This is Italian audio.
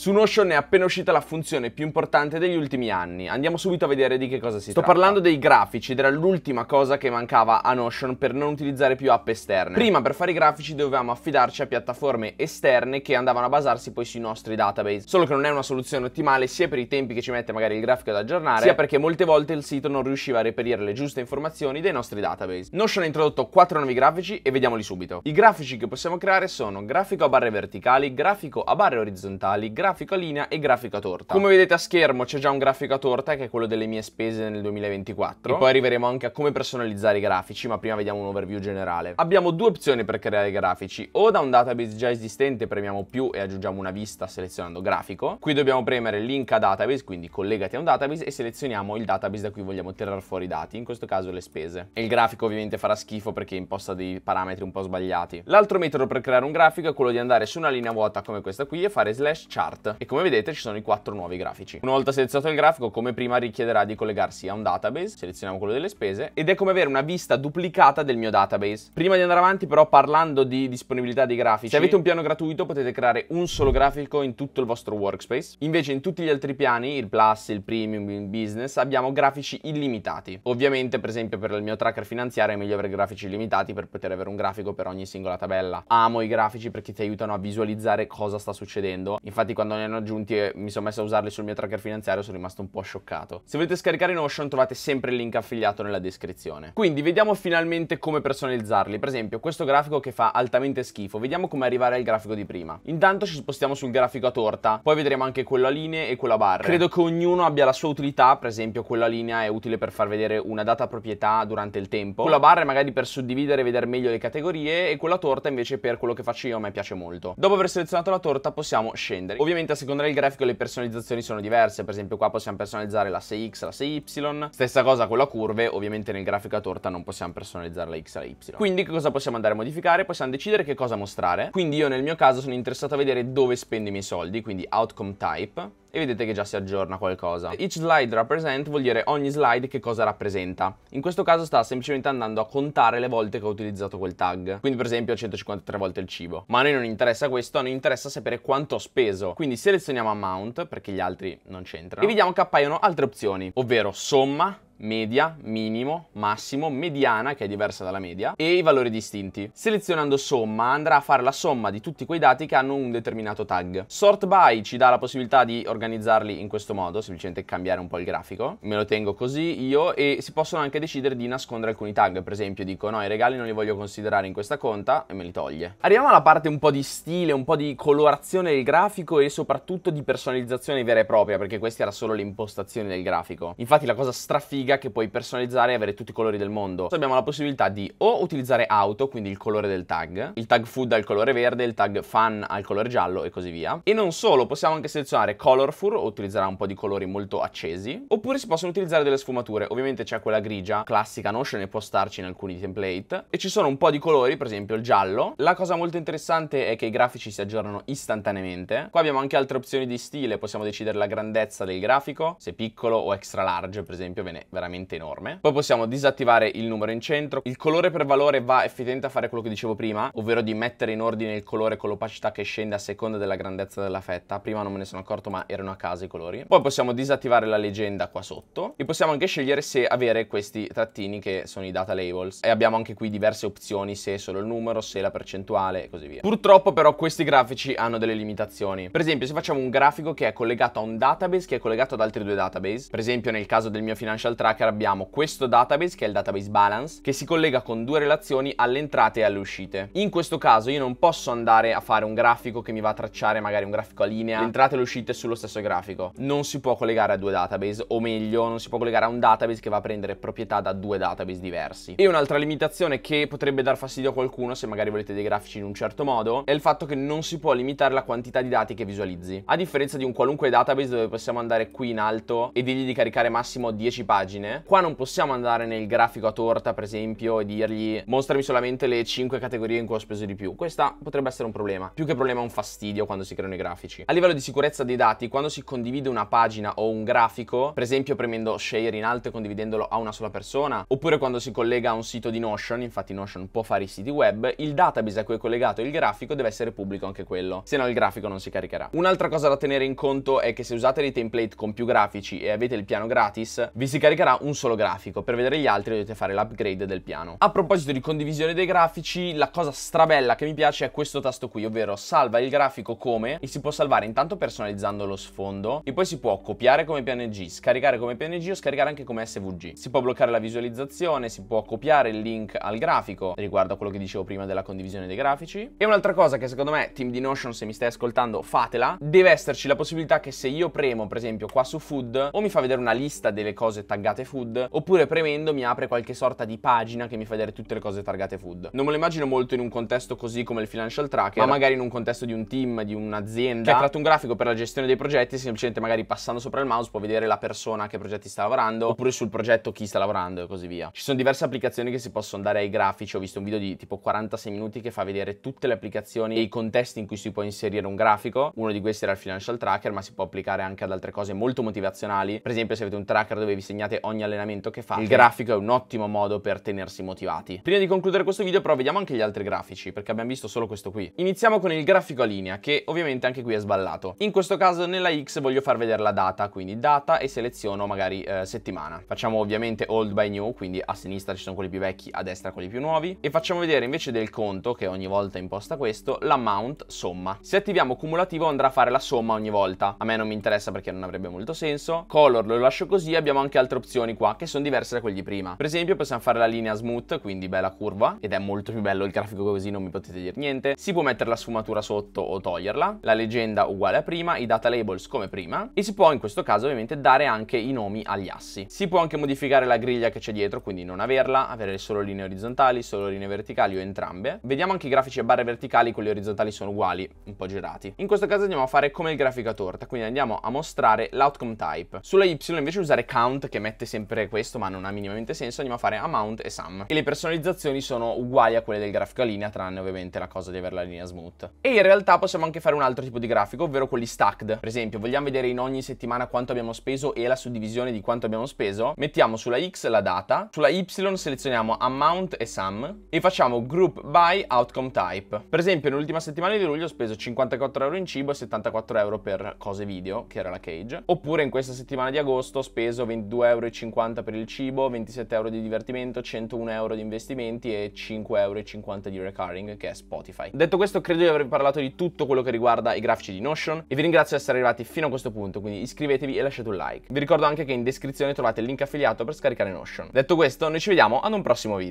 Su Notion è appena uscita la funzione più importante degli ultimi anni. Andiamo subito a vedere di che cosa si Sto tratta. Sto parlando dei grafici ed era l'ultima cosa che mancava a Notion per non utilizzare più app esterne. Prima per fare i grafici dovevamo affidarci a piattaforme esterne che andavano a basarsi poi sui nostri database. Solo che non è una soluzione ottimale sia per i tempi che ci mette magari il grafico ad aggiornare, sia perché molte volte il sito non riusciva a reperire le giuste informazioni dei nostri database. Notion ha introdotto quattro nuovi grafici e vediamoli subito. I grafici che possiamo creare sono grafico a barre verticali, grafico a barre orizzontali, grafico grafico a linea e grafico a torta. Come vedete a schermo c'è già un grafico a torta che è quello delle mie spese nel 2024 e poi arriveremo anche a come personalizzare i grafici ma prima vediamo un overview generale. Abbiamo due opzioni per creare i grafici o da un database già esistente premiamo più e aggiungiamo una vista selezionando grafico. Qui dobbiamo premere link a database quindi collegati a un database e selezioniamo il database da cui vogliamo tirare fuori i dati, in questo caso le spese. E il grafico ovviamente farà schifo perché imposta dei parametri un po' sbagliati. L'altro metodo per creare un grafico è quello di andare su una linea vuota come questa qui e fare slash chart Smart e come vedete ci sono i quattro nuovi grafici. Una volta selezionato il grafico come prima richiederà di collegarsi a un database, selezioniamo quello delle spese ed è come avere una vista duplicata del mio database. Prima di andare avanti però parlando di disponibilità dei grafici, se avete un piano gratuito potete creare un solo grafico in tutto il vostro workspace, invece in tutti gli altri piani, il Plus, il Premium, il Business, abbiamo grafici illimitati. Ovviamente per esempio per il mio tracker finanziario è meglio avere grafici illimitati per poter avere un grafico per ogni singola tabella. Amo i grafici perché ti aiutano a visualizzare cosa sta succedendo. Infatti quando ne hanno aggiunti e mi sono messo a usarli sul mio tracker finanziario sono rimasto un po' scioccato. Se volete scaricare Notion trovate sempre il link affiliato nella descrizione. Quindi vediamo finalmente come personalizzarli. Per esempio questo grafico che fa altamente schifo. Vediamo come arrivare al grafico di prima. Intanto ci spostiamo sul grafico a torta. Poi vedremo anche quello a linee e quello a barre. Credo che ognuno abbia la sua utilità. Per esempio quello a linea è utile per far vedere una data proprietà durante il tempo. Quello a barre magari per suddividere e vedere meglio le categorie. E quello a torta invece per quello che faccio io a me piace molto. Dopo aver selezionato la torta possiamo scendere. Ovviamente Ovviamente a seconda del grafico le personalizzazioni sono diverse, per esempio qua possiamo personalizzare la 6 X, la 6 Y, stessa cosa con la curve, ovviamente nel grafico a torta non possiamo personalizzare la X e la Y. Quindi che cosa possiamo andare a modificare? Possiamo decidere che cosa mostrare, quindi io nel mio caso sono interessato a vedere dove spendo i miei soldi, quindi outcome type, e vedete che già si aggiorna qualcosa. Each slide represent vuol dire ogni slide che cosa rappresenta. In questo caso sta semplicemente andando a contare le volte che ho utilizzato quel tag. Quindi per esempio 153 volte il cibo. Ma a noi non interessa questo, a noi interessa sapere quanto ho speso. Quindi selezioniamo amount perché gli altri non c'entrano. E vediamo che appaiono altre opzioni, ovvero somma, media, minimo, massimo, mediana, che è diversa dalla media, e i valori distinti. Selezionando somma andrà a fare la somma di tutti quei dati che hanno un determinato tag. Sort by ci dà la possibilità di organizzarli in questo modo, semplicemente cambiare un po' il grafico. Me lo tengo così io e si possono anche decidere di nascondere alcuni tag, per esempio dico no, i regali non li voglio considerare in questa conta e me li toglie. Arriviamo alla parte un po' di stile, un po' di colorazione del grafico e soprattutto di personalizzazione vera e propria, perché questa era solo l'impostazione del grafico. Infatti la cosa strafiga figa che puoi personalizzare e avere tutti i colori del mondo. Adesso abbiamo la possibilità di o utilizzare auto, quindi il colore del tag, il tag food al colore verde, il tag fan al colore giallo e così via. E non solo, possiamo anche selezionare colorful, utilizzerà un po' di colori molto accesi, oppure si possono utilizzare delle sfumature. Ovviamente c'è quella grigia, classica, Notion e può starci in alcuni template. E ci sono un po' di colori, per esempio il giallo. La cosa molto interessante è che i grafici si aggiornano istantaneamente. Qua abbiamo anche altre opzioni di stile, possiamo decidere la grandezza del grafico, se piccolo o extra large per esempio, ve ne, veramente enorme. Poi possiamo disattivare il numero in centro. Il colore per valore va effettivamente a fare quello che dicevo prima, ovvero di mettere in ordine il colore con l'opacità che scende a seconda della grandezza della fetta. Prima non me ne sono accorto ma erano a caso i colori. Poi possiamo disattivare la leggenda qua sotto e possiamo anche scegliere se avere questi trattini che sono i data labels e abbiamo anche qui diverse opzioni se solo il numero, se la percentuale e così via. Purtroppo però questi grafici hanno delle limitazioni. Per esempio se facciamo un grafico che è collegato a un database che è collegato ad altri due database, per esempio nel caso del mio financial tracker che abbiamo questo database che è il database balance che si collega con due relazioni alle entrate e alle uscite. In questo caso io non posso andare a fare un grafico che mi va a tracciare magari un grafico a linea, le entrate e le uscite sullo stesso grafico. Non si può collegare a due database o meglio non si può collegare a un database che va a prendere proprietà da due database diversi. E un'altra limitazione che potrebbe dar fastidio a qualcuno se magari volete dei grafici in un certo modo è il fatto che non si può limitare la quantità di dati che visualizzi. A differenza di un qualunque database dove possiamo andare qui in alto e dirgli di caricare massimo 10 pagine pagine. Qua non possiamo andare nel grafico a torta, per esempio, e dirgli mostrami solamente le 5 categorie in cui ho speso di più. Questa potrebbe essere un problema. Più che problema, un fastidio quando si creano i grafici. A livello di sicurezza dei dati, quando si condivide una pagina o un grafico, per esempio premendo share in alto e condividendolo a una sola persona, oppure quando si collega a un sito di Notion, infatti Notion può fare i siti web, il database a cui è collegato il grafico deve essere pubblico anche quello, se no il grafico non si caricherà. Un'altra cosa da tenere in conto è che se usate dei template con più grafici e avete il piano gratis, vi si carica caricherà un solo grafico, per vedere gli altri dovete fare l'upgrade del piano. A proposito di condivisione dei grafici, la cosa strabella che mi piace è questo tasto qui, ovvero salva il grafico come e si può salvare intanto personalizzando lo sfondo e poi si può copiare come PNG, scaricare come PNG o scaricare anche come SVG. Si può bloccare la visualizzazione, si può copiare il link al grafico riguardo a quello che dicevo prima della condivisione dei grafici. E un'altra cosa che secondo me, team di Notion, se mi stai ascoltando, fatela, deve esserci la possibilità che se io premo per esempio qua su food o mi fa vedere una lista delle cose taggate targate food, oppure premendo mi apre qualche sorta di pagina che mi fa vedere tutte le cose targate food. Non me lo immagino molto in un contesto così come il financial tracker, ma magari in un contesto di un team, di un'azienda che ha creato un grafico per la gestione dei progetti, semplicemente magari passando sopra il mouse può vedere la persona a che progetti sta lavorando, oppure sul progetto chi sta lavorando e così via. Ci sono diverse applicazioni che si possono dare ai grafici, ho visto un video di tipo 46 minuti che fa vedere tutte le applicazioni e i contesti in cui si può inserire un grafico, uno di questi era il financial tracker, ma si può applicare anche ad altre cose molto motivazionali, per esempio se avete un tracker dove vi segnate ogni allenamento che fa. Il grafico è un ottimo modo per tenersi motivati. Prima di concludere questo video però vediamo anche gli altri grafici, perché abbiamo visto solo questo qui. Iniziamo con il grafico a linea, che ovviamente anche qui è sballato. In questo caso nella X voglio far vedere la data, quindi data e seleziono magari eh, settimana. Facciamo ovviamente old by new, quindi a sinistra ci sono quelli più vecchi, a destra quelli più nuovi. E facciamo vedere invece del conto, che ogni volta imposta questo, l'amount somma. Se attiviamo cumulativo andrà a fare la somma ogni volta. A me non mi interessa perché non avrebbe molto senso. Color lo lascio così, abbiamo anche altre opzioni opzioni qua che sono diverse da quelli di prima. Per esempio possiamo fare la linea smooth, quindi bella curva, ed è molto più bello il grafico così, non mi potete dire niente. Si può mettere la sfumatura sotto o toglierla, la leggenda uguale a prima, i data labels come prima, e si può in questo caso ovviamente dare anche i nomi agli assi. Si può anche modificare la griglia che c'è dietro, quindi non averla, avere solo linee orizzontali, solo linee verticali o entrambe. Vediamo anche i grafici a barre verticali, quelli orizzontali sono uguali, un po' girati. In questo caso andiamo a fare come il grafico a torta, quindi andiamo a mostrare l'outcome type. Sulla Y invece usare count che mette mette sempre questo, ma non ha minimamente senso, andiamo a fare amount e sum. E le personalizzazioni sono uguali a quelle del grafico a linea, tranne ovviamente la cosa di avere la linea smooth. E in realtà possiamo anche fare un altro tipo di grafico, ovvero quelli stacked. Per esempio, vogliamo vedere in ogni settimana quanto abbiamo speso e la suddivisione di quanto abbiamo speso? Mettiamo sulla X la data, sulla Y selezioniamo amount e sum e facciamo group by outcome type. Per esempio, nell'ultima settimana di luglio ho speso 54 euro in cibo e 74 euro per cose video, che era la cage. Oppure in questa settimana di agosto ho speso 22,50 euro euro per il cibo, 27 euro di divertimento, 101 euro di investimenti e 5,50 euro di recurring che è Spotify. Detto questo credo di avervi parlato di tutto quello che riguarda i grafici di Notion e vi ringrazio di essere arrivati fino a questo punto, quindi iscrivetevi e lasciate un like. Vi ricordo anche che in descrizione trovate il link affiliato per scaricare Notion. Detto questo, noi ci vediamo ad un prossimo video.